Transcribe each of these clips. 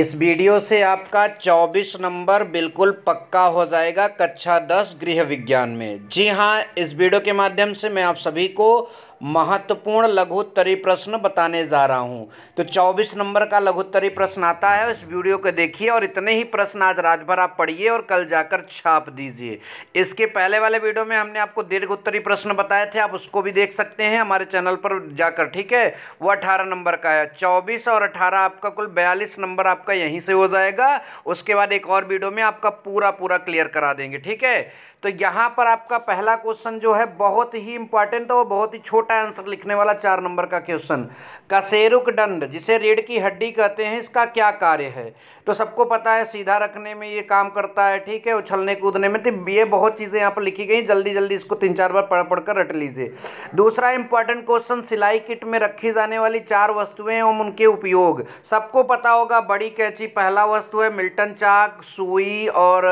इस वीडियो से आपका 24 नंबर बिल्कुल पक्का हो जाएगा कक्षा 10 गृह विज्ञान में जी हाँ इस वीडियो के माध्यम से मैं आप सभी को महत्वपूर्ण लघुत्तरी प्रश्न बताने जा रहा हूँ तो 24 नंबर का लघुत्तरी प्रश्न आता है इस वीडियो को देखिए और इतने ही प्रश्न आज रात भर आप पढ़िए और कल जाकर छाप दीजिए इसके पहले वाले वीडियो में हमने आपको दीर्घ उत्तरी प्रश्न बताए थे आप उसको भी देख सकते हैं हमारे चैनल पर जाकर ठीक है वो अठारह नंबर का है चौबीस और अठारह आपका कुल बयालीस नंबर आपका यहीं से हो जाएगा उसके बाद एक और वीडियो में आपका पूरा पूरा क्लियर करा देंगे ठीक है तो यहाँ पर आपका पहला क्वेश्चन जो है बहुत ही इंपॉर्टेंट और बहुत ही छोटा करेक्ट आंसर लिखने वाला चार नंबर का क्वेश्चन कसेरुक दंड जिसे रीढ़ की हड्डी कहते हैं इसका क्या कार्य है तो सबको पता है सीधा रखने में ये काम करता है ठीक है उछलने कूदने में तो ये बहुत चीज़ें यहाँ पर लिखी गई जल्दी जल्दी इसको तीन चार बार पढ़ पढ़ कर रट लीजिए दूसरा इंपॉर्टेंट क्वेश्चन सिलाई किट में रखी जाने वाली चार वस्तुएं एवं उनके उपयोग सबको पता होगा बड़ी कैची पहला वस्तु है मिल्टन चाक सुई और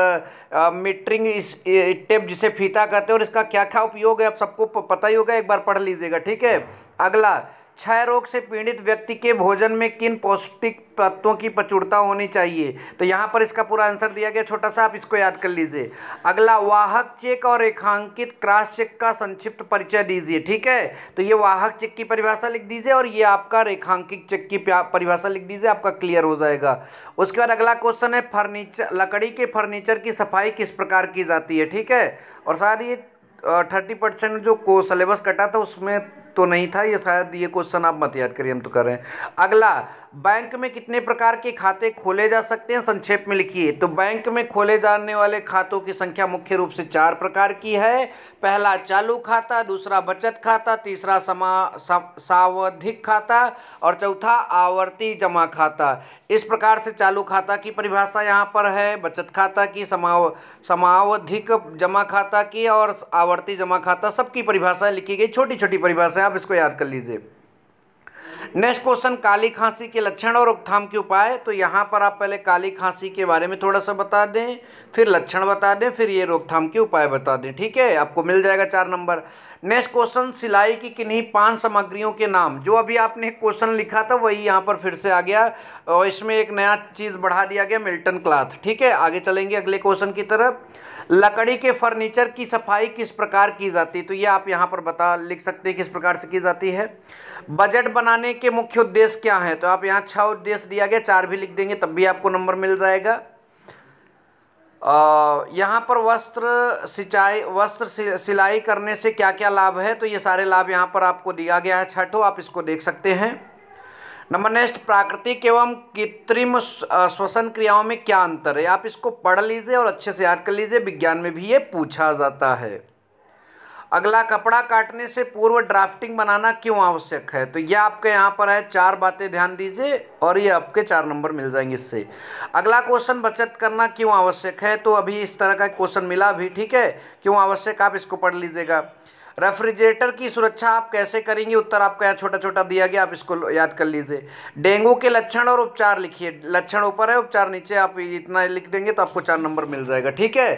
मिट्रिंग टेप जिसे फीता कहते हैं और इसका क्या क्या उपयोग है आप सबको पता ही होगा एक बार पढ़ लीजिएगा ठीक है अगला क्षय रोग से पीड़ित व्यक्ति के भोजन में किन पौष्टिक तत्वों की प्रचुरता होनी चाहिए तो यहाँ पर इसका पूरा आंसर दिया गया छोटा सा आप इसको याद कर लीजिए अगला वाहक चेक और रेखांकित क्रॉस चेक का संक्षिप्त परिचय दीजिए ठीक है तो ये वाहक चेक की परिभाषा लिख दीजिए और ये आपका रेखांकित चेक की परिभाषा लिख दीजिए आपका क्लियर हो जाएगा उसके बाद अगला क्वेश्चन है फर्नीचर लकड़ी के फर्नीचर की सफाई किस प्रकार की जाती है ठीक है और साथ ये थर्टी परसेंट जो को सिलेबस कटा था उसमें तो नहीं था ये शायद ये क्वेश्चन आप मत याद करिए हम तो कर रहे हैं अगला बैंक में कितने प्रकार के खाते खोले जा सकते हैं संक्षेप में लिखिए तो बैंक में खोले जाने वाले खातों की संख्या मुख्य रूप से चार प्रकार की है पहला चालू खाता दूसरा बचत खाता तीसरा समा सावधिक खाता और चौथा आवर्ती जमा खाता इस प्रकार से चालू खाता की परिभाषा यहाँ पर है बचत खाता की समाव समावधिक जमा खाता की और आवर्ती जमा खाता सबकी परिभाषाएँ लिखी गई छोटी छोटी परिभाषाएँ आप इसको याद कर लीजिए नेक्स्ट क्वेश्चन काली खांसी के लक्षण और रोकथाम के उपाय तो यहाँ पर आप पहले काली खांसी के बारे में थोड़ा सा बता दें फिर लक्षण बता दें फिर ये रोकथाम के उपाय बता दें ठीक है आपको मिल जाएगा चार नंबर नेक्स्ट क्वेश्चन सिलाई की किन्हीं पांच सामग्रियों के नाम जो अभी आपने क्वेश्चन लिखा था वही यहाँ पर फिर से आ गया और इसमें एक नया चीज़ बढ़ा दिया गया मिल्टन क्लाथ ठीक है आगे चलेंगे अगले क्वेश्चन की तरफ लकड़ी के फर्नीचर की सफाई किस प्रकार की जाती है तो ये आप यहाँ पर बता लिख सकते हैं किस प्रकार से की जाती है बजट बनाने के मुख्य उद्देश्य क्या हैं तो आप यहाँ छः उद्देश्य दिया गया चार भी लिख देंगे तब भी आपको नंबर मिल जाएगा यहाँ पर वस्त्र सिंचाई वस्त्र सिलाई करने से क्या क्या लाभ है तो ये सारे लाभ यहाँ पर आपको दिया गया है छठो आप इसको देख सकते हैं नंबर नेक्स्ट प्राकृतिक एवं कृत्रिम श्वसन क्रियाओं में क्या अंतर है आप इसको पढ़ लीजिए और अच्छे से याद कर लीजिए विज्ञान में भी ये पूछा जाता है अगला कपड़ा काटने से पूर्व ड्राफ्टिंग बनाना क्यों आवश्यक है तो यह आपके यहाँ पर है चार बातें ध्यान दीजिए और ये आपके चार नंबर मिल जाएंगे इससे अगला क्वेश्चन बचत करना क्यों आवश्यक है तो अभी इस तरह का क्वेश्चन मिला भी ठीक है क्यों आवश्यक आप इसको पढ़ लीजिएगा रेफ्रिजरेटर की सुरक्षा आप कैसे करेंगे उत्तर आपका यहाँ छोटा छोटा दिया गया आप इसको याद कर लीजिए डेंगू के लक्षण और उपचार लिखिए लक्षण ऊपर है उपचार नीचे आप इतना लिख देंगे तो आपको चार नंबर मिल जाएगा ठीक है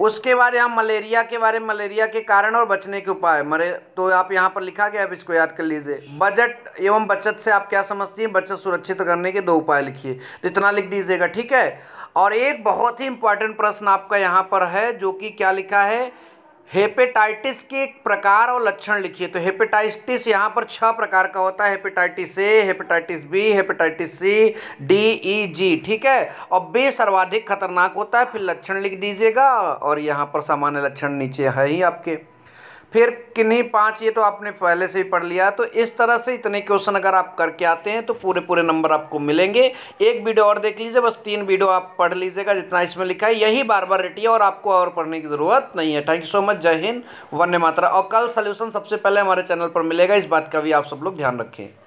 उसके बारे हम हाँ, मलेरिया के बारे में मलेरिया के कारण और बचने के उपाय मरे तो आप यहाँ पर लिखा गया आप इसको याद कर लीजिए बजट एवं बचत से आप क्या समझती हैं बचत सुरक्षित करने के दो उपाय लिखिए तो इतना लिख दीजिएगा ठीक है और एक बहुत ही इंपॉर्टेंट प्रश्न आपका यहाँ पर है जो कि क्या लिखा है हेपेटाइटिस के एक प्रकार और लक्षण लिखिए तो हेपेटाइटिस यहाँ पर छह प्रकार का होता है hepatitis A hepatitis B hepatitis C D E G ठीक है और बी सर्वाधिक खतरनाक होता है फिर लक्षण लिख दीजिएगा और यहाँ पर सामान्य लक्षण नीचे है ही आपके फिर किन्हीं पाँच ये तो आपने पहले से ही पढ़ लिया तो इस तरह से इतने क्वेश्चन अगर आप करके आते हैं तो पूरे पूरे नंबर आपको मिलेंगे एक वीडियो और देख लीजिए बस तीन वीडियो आप पढ़ लीजिएगा जितना इसमें लिखा है यही बार बार रटिए और आपको और पढ़ने की ज़रूरत नहीं है थैंक यू सो मच जय हिंद वन्य मात्रा और कल सोल्यूशन सबसे पहले हमारे चैनल पर मिलेगा इस बात का भी आप सब लोग ध्यान रखें